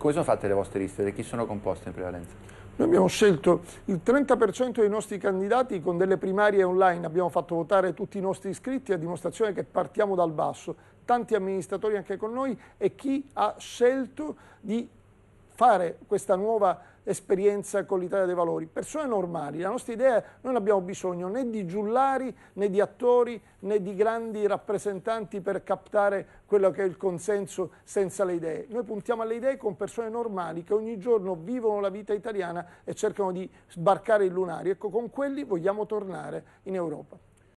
Come sono fatte le vostre liste? Di chi sono composte in prevalenza? Noi abbiamo scelto il 30% dei nostri candidati con delle primarie online, abbiamo fatto votare tutti i nostri iscritti a dimostrazione che partiamo dal basso, tanti amministratori anche con noi e chi ha scelto di fare questa nuova esperienza con l'Italia dei Valori. Persone normali, la nostra idea è noi non abbiamo bisogno né di giullari, né di attori, né di grandi rappresentanti per captare quello che è il consenso senza le idee. Noi puntiamo alle idee con persone normali che ogni giorno vivono la vita italiana e cercano di sbarcare i lunari. Ecco, con quelli vogliamo tornare in Europa.